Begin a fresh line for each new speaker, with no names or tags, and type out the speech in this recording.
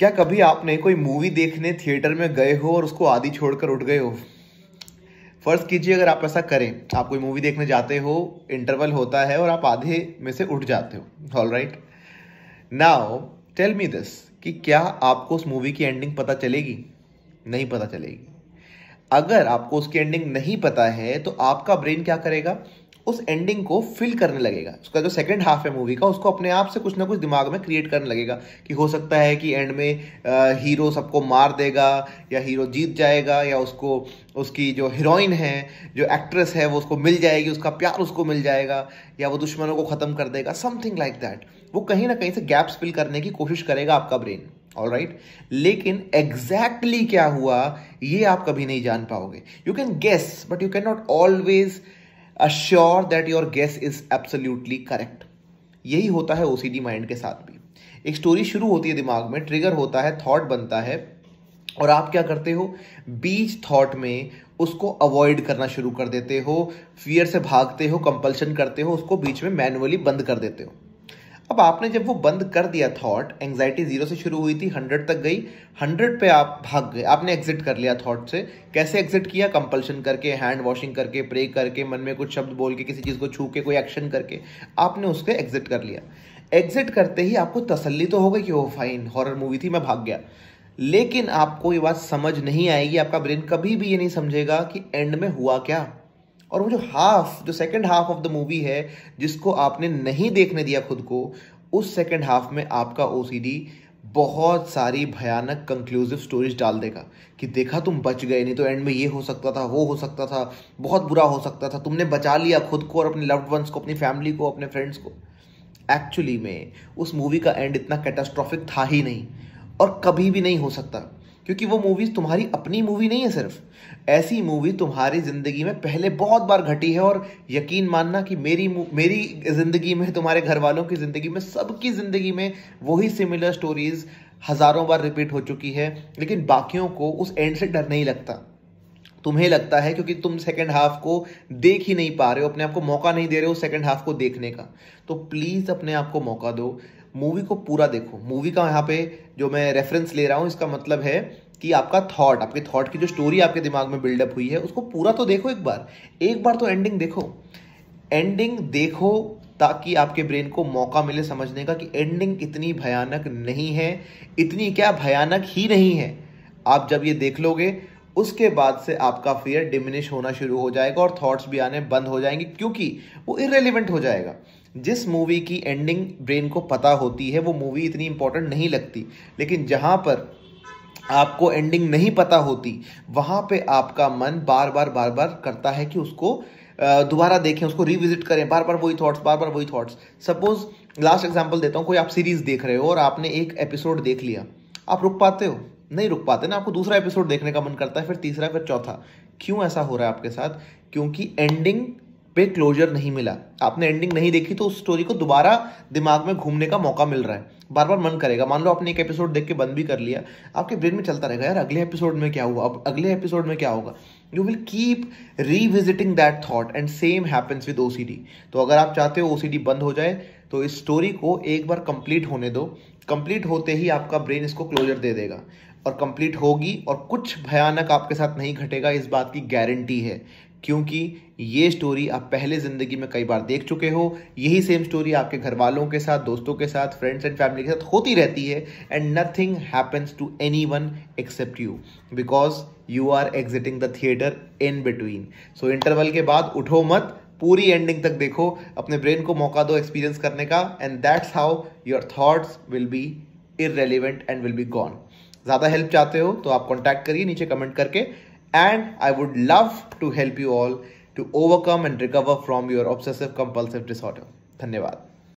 क्या कभी आपने कोई मूवी देखने थिएटर में गए हो और उसको आधी छोड़कर उठ गए हो फर्ज कीजिए अगर आप ऐसा करें आप कोई मूवी देखने जाते हो इंटरवल होता है और आप आधे में से उठ जाते हो all right now tell me this कि क्या आपको उस मूवी की एंडिंग पता चलेगी नहीं पता चलेगी अगर आपको उसकी एंडिंग नहीं पता है तो आपका ब्रेन क्या करेगा उस एंडिंग को फिल करने लगेगा उसका जो सेकंड हाफ है मूवी का उसको अपने आप से कुछ ना कुछ दिमाग में क्रिएट करने लगेगा कि हो सकता है कि एंड में आ, हीरो सबको मार देगा या हीरो जीत जाएगा या उसको उसकी जो हीरोइन है जो एक्ट्रेस है वो उसको मिल जाएगी उसका प्यार उसको मिल जाएगा या वो दुश्मनों को ख़त्म कर देगा समथिंग लाइक दैट वो कहीं ना कहीं से गैप्स फिल करने की कोशिश करेगा आपका ब्रेन ऑल राइट right? लेकिन एग्जैक्टली exactly क्या हुआ ये आप कभी नहीं जान पाओगे you can guess but you can not always assure that your guess is absolutely correct यही होता है ओसीडी माइंड के साथ भी एक स्टोरी शुरू होती है दिमाग में ट्रिगर होता है थॉट बनता है और आप क्या करते हो बीच थॉट में उसको अवॉइड करना शुरू कर देते हो फियर से भागते हो कंपल्शन करते हो उसको बीच में मैनुअली बंद कर देते हो अब आपने जब वो बंद कर दिया थॉट एंग्जाइटी जीरो से शुरू हुई थी हंड्रेड तक गई हंड्रेड पे आप भाग गए आपने एग्जिट कर लिया थॉट से कैसे एग्जिट किया कंपल्शन करके हैंड वॉशिंग करके प्रे करके मन में कुछ शब्द बोल के किसी चीज़ को छू के कोई एक्शन करके आपने उसके एग्जिट कर लिया एग्जिट करते ही आपको तसल्ली तो हो गई कि वो फाइन हॉरर मूवी थी मैं भाग गया लेकिन आपको ये बात समझ नहीं आएगी आपका ब्रेन कभी भी ये नहीं समझेगा कि एंड में हुआ क्या और वो जो हाफ जो second half of the movie है जिसको आपने नहीं देखने दिया खुद को उस सेकेंड हाफ में आपका ओ बहुत सारी भयानक कंक्लूसिव स्टोरीज डाल देगा कि देखा तुम बच गए नहीं तो एंड में ये हो सकता था वो हो सकता था बहुत बुरा हो सकता था तुमने बचा लिया खुद को और अपने लव्ड वंस को अपनी फैमिली को अपने फ्रेंड्स को एक्चुअली में उस मूवी का एंड इतना कैटास्ट्रॉफिक था ही नहीं और कभी भी नहीं हो सकता क्योंकि वो मूवीज़ तुम्हारी अपनी मूवी नहीं है सिर्फ ऐसी मूवी तुम्हारी ज़िंदगी में पहले बहुत बार घटी है और यकीन मानना कि मेरी मेरी ज़िंदगी में तुम्हारे घर वालों की ज़िंदगी में सबकी ज़िंदगी में वही सिमिलर स्टोरीज़ हज़ारों बार रिपीट हो चुकी है लेकिन बाकियों को उस एंड से डर नहीं लगता तुम्हें लगता है क्योंकि तुम सेकेंड हाफ को देख ही नहीं पा रहे हो अपने आप को मौका नहीं दे रहे हो सेकेंड हाफ को देखने का तो प्लीज़ अपने आप को मौका दो मूवी को पूरा देखो मूवी का यहाँ पे जो मैं रेफरेंस ले रहा हूँ इसका मतलब है कि आपका थॉट आपके थॉट की जो स्टोरी आपके दिमाग में बिल्डअप हुई है उसको पूरा तो देखो एक बार एक बार तो एंडिंग देखो एंडिंग देखो ताकि आपके ब्रेन को मौका मिले समझने का कि एंडिंग इतनी भयानक नहीं है इतनी क्या भयानक ही नहीं है आप जब ये देख लोगे उसके बाद से आपका फियर डिमिनिश होना शुरू हो जाएगा और थॉट्स भी आने बंद हो जाएंगे क्योंकि वो इरेलीवेंट हो जाएगा जिस मूवी की एंडिंग ब्रेन को पता होती है वो मूवी इतनी इंपॉर्टेंट नहीं लगती लेकिन जहाँ पर आपको एंडिंग नहीं पता होती वहाँ पे आपका मन बार बार बार बार करता है कि उसको दोबारा देखें उसको रिविजिट करें बार बार वही थॉट्स बार बार वही थॉट्स सपोज लास्ट एग्जाम्पल देता हूँ कोई आप सीरीज़ देख रहे हो और आपने एक एपिसोड देख लिया आप रुक पाते हो नहीं रुक पाते ना आपको दूसरा एपिसोड देखने का मन करता है फिर तीसरा फिर चौथा क्यों ऐसा हो रहा है आपके साथ क्योंकि एंडिंग पे क्लोजर नहीं मिला आपने एंडिंग नहीं देखी तो उस स्टोरी को दोबारा दिमाग में घूमने का मौका मिल रहा है बार बार मन करेगा मान लो आपने एक एपिसोड देख के बंद भी कर लिया आपके ब्रेन में चलता रहेगा यार अगले एपिसोड में क्या हुआ अब अगले एपिसोड में क्या होगा you will keep revisiting that thought and same happens with ओ तो अगर आप चाहते हो ओ बंद हो जाए तो इस स्टोरी को एक बार कंप्लीट होने दो कंप्लीट होते ही आपका ब्रेन इसको क्लोजर दे देगा और कंप्लीट होगी और कुछ भयानक आपके साथ नहीं घटेगा इस बात की गारंटी है क्योंकि ये स्टोरी आप पहले ज़िंदगी में कई बार देख चुके हो यही सेम स्टोरी आपके घर वालों के साथ दोस्तों के साथ फ्रेंड्स एंड फैमिली के साथ होती रहती है and nothing happens to anyone except you because you are exiting the theatre in between so interval के बाद उठो मत पूरी एंडिंग तक देखो अपने ब्रेन को मौका दो एक्सपीरियंस करने का and that's how your thoughts will be irrelevant and will be gone ज़्यादा हेल्प चाहते हो तो आप कॉन्टैक्ट करिए नीचे कमेंट करके and I would love to help you all to overcome and recover from your obsessive compulsive disorder. धन्यवाद